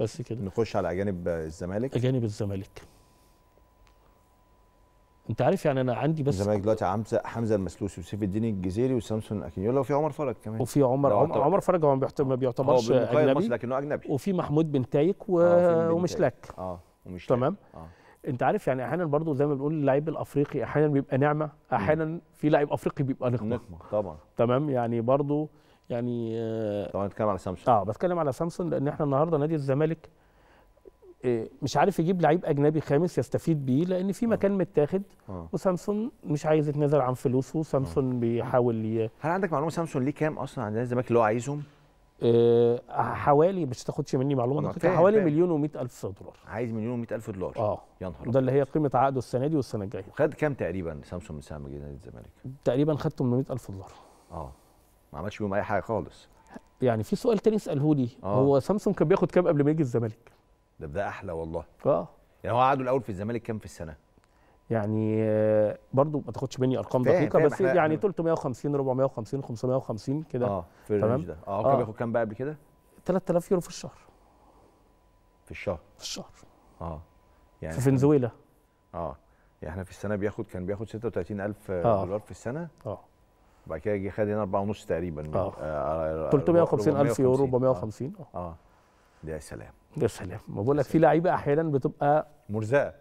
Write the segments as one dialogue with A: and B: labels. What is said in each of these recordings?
A: بس كده نخش على اجانب الزمالك اجانب الزمالك انت عارف يعني انا عندي بس الزمالك دلوقتي حمزه حمزه المسلوسي وسيف الدين الجزيري وسامسون اكينيولا وفي عمر فرج كمان وفي عمر عمر, عمر
B: فرج هو ما بيعتبرش اجنبي لكنه
A: اجنبي وفي محمود
B: بن تايك و... آه ومشلاك اه ومشلاك تمام آه. انت عارف يعني احيانا برضو زي ما بنقول اللعيب الافريقي احيانا بيبقى نعمه احيانا في لعيب افريقي بيبقى نقمه نقمه طبعا تمام يعني برضو يعني آه، طبعا نتكلم على سامسونج اه بتكلم على سامسونج لان احنا النهارده نادي الزمالك آه، مش عارف يجيب لعيب اجنبي خامس يستفيد بيه لان في آه. مكان متاخد وسامسونج مش عايز يتنازل عن فلوسه سامسونج بيحاول ي... هل عندك معلومه سامسونج ليه كام اصلا عند نادي الزمالك اللي هو عايزهم؟ أه حوالي مش تاخدش مني معلومه دقيقه حوالي فاهم. مليون و100 الف دولار عايز مليون و100 الف دولار اه يا نهار ده اللي هي قيمه عقده السنه دي
A: والسنه الجايه خد كام تقريبا سامسونج من سهم نادي الزمالك
B: تقريبا خد 100 الف دولار
A: اه ما عملش بيهم اي حاجه خالص يعني في سؤال تاني اساله لي آه. هو
B: سامسونج كان بياخد كام قبل ما يجي الزمالك
A: ده ده احلى والله اه يعني هو قعدوا الاول في الزمالك كام في السنه
B: يعني آه، برضو ما تاخدش مني ارقام دقيقه فاهم بس يعني
A: 350 450
B: 550 كده اه في الرينج ده اه كان آه. بياخد كام بقى قبل كده 3000 يورو في الشهر في الشهر في الشهر
A: اه يعني في فنزويلا اه يعني احنا في السنه بياخد كان بياخد 36000 آه. دولار في السنه اه بعد كده جه خد هنا 4 ونص تقريبا اه, آه 350 آه، آه، الف يورو 450 اه اه يا سلام
B: يا سلام ما بقول لك في لعيبه احيانا بتبقى مرزقه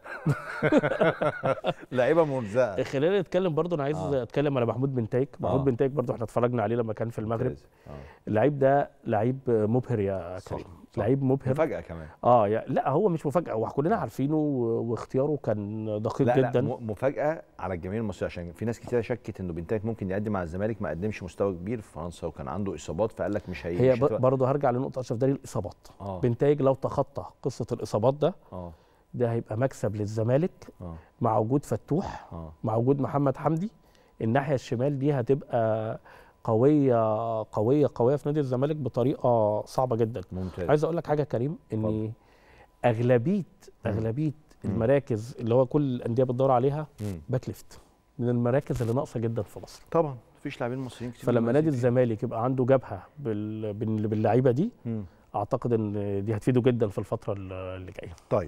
A: لعيبه مرزقه
B: خلينا نتكلم برضو انا عايز آه. اتكلم على محمود بنتايك محمود آه. بنتايك برضو احنا اتفرجنا عليه لما كان في المغرب آه. اللعيب ده لعيب مبهر يا كريم لعيب مبهر مفاجاه كمان
A: اه يا لا هو مش مفاجاه هو كلنا عارفينه واختياره كان دقيق لا جدا لا مفاجاه على الجميع المصري عشان في ناس كتير شكت انه بنتايك ممكن يقدم على الزمالك ما قدمش مستوى كبير في فرنسا وكان عنده اصابات فقال لك مش هي هي برضه
B: هرجع لنقطه اشرف داري الاصابات آه. بنتايج لو تخطى قصه الاصابات ده آه. ده هيبقى مكسب للزمالك آه. مع وجود فتوح آه. مع وجود محمد حمدي الناحيه الشمال دي هتبقى قويه قويه قويه في نادي الزمالك بطريقه صعبه جدا ممتاز. عايز اقول لك حاجه كريم ان اغلبيه اغلبيه المراكز اللي هو كل الانديه بتدور عليها باك ليفت من المراكز اللي ناقصه جدا في مصر طبعا
A: مفيش لاعبين مصريين كتير فلما نادي
B: الزمالك يبقى عنده جبهه بال... باللعيبه دي م. اعتقد ان دي هتفيده جدا في الفتره اللي جايه طيب